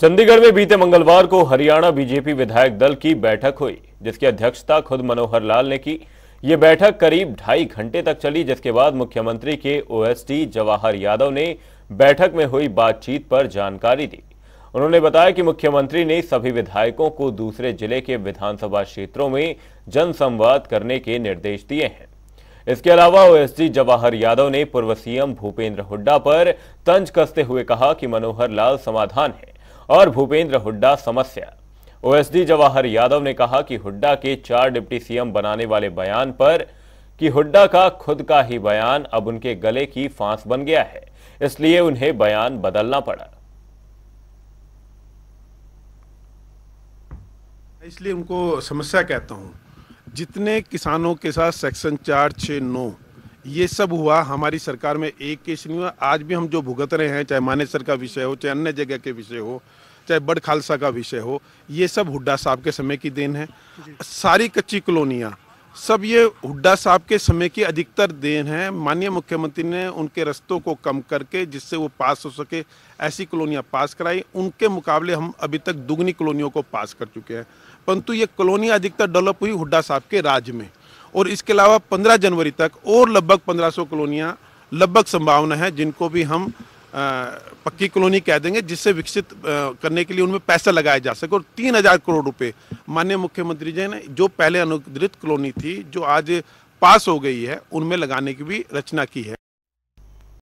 चंडीगढ़ में बीते मंगलवार को हरियाणा बीजेपी विधायक दल की बैठक हुई जिसकी अध्यक्षता खुद मनोहर लाल ने की ये बैठक करीब ढाई घंटे तक चली जिसके बाद मुख्यमंत्री के ओएसडी जवाहर यादव ने बैठक में हुई बातचीत पर जानकारी दी उन्होंने बताया कि मुख्यमंत्री ने सभी विधायकों को दूसरे जिले के विधानसभा क्षेत्रों में जनसंवाद करने के निर्देश दिए हैं इसके अलावा ओएसडी जवाहर यादव ने पूर्व सीएम भूपेंद्र हुड्डा पर तंज कसते हुए कहा कि मनोहर लाल समाधान है और भूपेंद्र हुड्डा समस्या ओएसडी जवाहर यादव ने कहा कि हुड्डा के चार डिप्टी सीएम बनाने वाले बयान पर कि हुड्डा का खुद का ही बयान अब उनके गले की फांस बन गया है इसलिए उन्हें बयान बदलना पड़ा इसलिए उनको समस्या कहता हूं जितने किसानों के साथ सेक्शन चार छ नौ ये सब हुआ हमारी सरकार में एक केस नहीं हुआ आज भी हम जो भुगत रहे हैं चाहे मानेसर का विषय हो चाहे अन्य जगह के विषय हो चाहे बड़ खालसा का विषय हो ये सब हुड्डा साहब के समय की देन है सारी कच्ची कॉलोनियाँ सब ये हुड्डा साहब के समय की अधिकतर देन है माननीय मुख्यमंत्री ने उनके रस्तों को कम करके जिससे वो पास हो सके ऐसी कॉलोनियाँ पास कराई उनके मुकाबले हम अभी तक दुगनी कॉलोनियों को पास कर चुके हैं परंतु ये कॉलोनियाँ अधिकतर डेवलप हुई हुड्डा साहब के राज में और इसके अलावा 15 जनवरी तक और लगभग 1500 कॉलोनियाँ लगभग संभावना है जिनको भी हम पक्की कॉलोनी कह देंगे जिससे विकसित करने के लिए उनमें पैसा लगाया जा सके और तीन हजार करोड़ रुपए माननीय मुख्यमंत्री जी ने जो पहले अनुदृत कॉलोनी थी जो आज पास हो गई है उनमें लगाने की भी रचना की है